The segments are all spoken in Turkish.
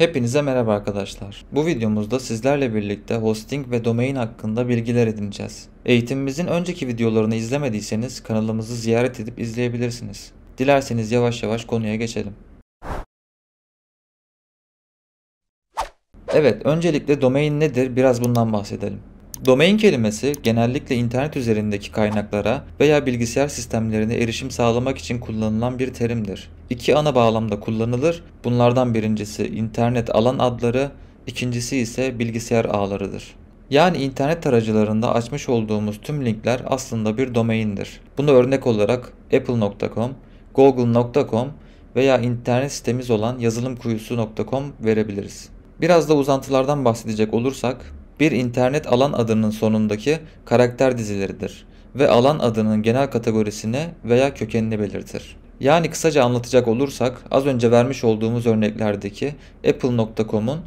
Hepinize merhaba arkadaşlar. Bu videomuzda sizlerle birlikte hosting ve domain hakkında bilgiler edineceğiz. Eğitimimizin önceki videolarını izlemediyseniz kanalımızı ziyaret edip izleyebilirsiniz. Dilerseniz yavaş yavaş konuya geçelim. Evet, öncelikle domain nedir biraz bundan bahsedelim. Domain kelimesi genellikle internet üzerindeki kaynaklara veya bilgisayar sistemlerine erişim sağlamak için kullanılan bir terimdir. İki ana bağlamda kullanılır. Bunlardan birincisi internet alan adları, ikincisi ise bilgisayar ağlarıdır. Yani internet aracılarında açmış olduğumuz tüm linkler aslında bir domaindir. Bunu örnek olarak apple.com, google.com veya internet sitemiz olan yazılımkuyusu.com verebiliriz. Biraz da uzantılardan bahsedecek olursak bir internet alan adının sonundaki karakter dizileridir ve alan adının genel kategorisini veya kökenini belirtir. Yani kısaca anlatacak olursak az önce vermiş olduğumuz örneklerdeki apple.com'un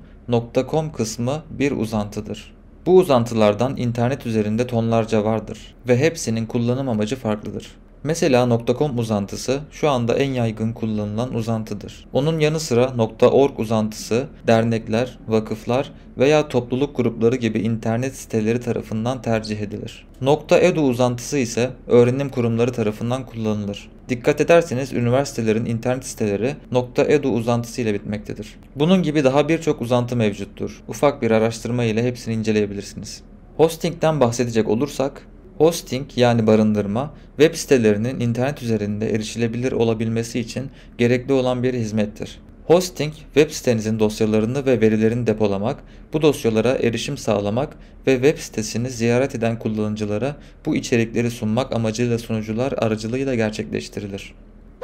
.com kısmı bir uzantıdır. Bu uzantılardan internet üzerinde tonlarca vardır ve hepsinin kullanım amacı farklıdır. Mesela .com uzantısı şu anda en yaygın kullanılan uzantıdır. Onun yanı sıra .org uzantısı dernekler, vakıflar veya topluluk grupları gibi internet siteleri tarafından tercih edilir. .edu uzantısı ise öğrenim kurumları tarafından kullanılır. Dikkat ederseniz üniversitelerin internet siteleri .edu uzantısı ile bitmektedir. Bunun gibi daha birçok uzantı mevcuttur. Ufak bir araştırma ile hepsini inceleyebilirsiniz. Hosting'den bahsedecek olursak Hosting yani barındırma web sitelerinin internet üzerinde erişilebilir olabilmesi için gerekli olan bir hizmettir. Hosting, web sitenizin dosyalarını ve verilerini depolamak, bu dosyalara erişim sağlamak ve web sitesini ziyaret eden kullanıcılara bu içerikleri sunmak amacıyla sunucular aracılığıyla gerçekleştirilir.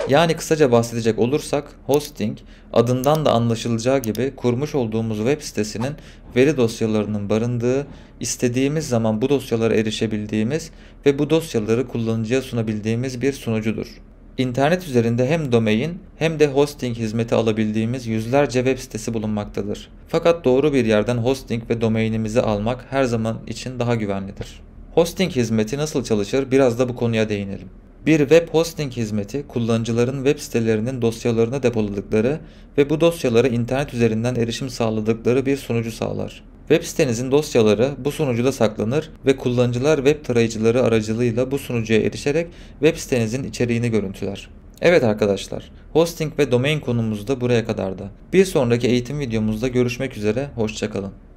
Yani kısaca bahsedecek olursak hosting adından da anlaşılacağı gibi kurmuş olduğumuz web sitesinin veri dosyalarının barındığı, istediğimiz zaman bu dosyalara erişebildiğimiz ve bu dosyaları kullanıcıya sunabildiğimiz bir sunucudur. İnternet üzerinde hem domain hem de hosting hizmeti alabildiğimiz yüzlerce web sitesi bulunmaktadır. Fakat doğru bir yerden hosting ve domainimizi almak her zaman için daha güvenlidir. Hosting hizmeti nasıl çalışır biraz da bu konuya değinelim. Bir web hosting hizmeti kullanıcıların web sitelerinin dosyalarını depoladıkları ve bu dosyalara internet üzerinden erişim sağladıkları bir sunucu sağlar. Web sitenizin dosyaları bu sunucuda saklanır ve kullanıcılar web tarayıcıları aracılığıyla bu sunucuya erişerek web sitenizin içeriğini görüntüler. Evet arkadaşlar, hosting ve domain konumuz da buraya kadardı. Bir sonraki eğitim videomuzda görüşmek üzere, hoşçakalın.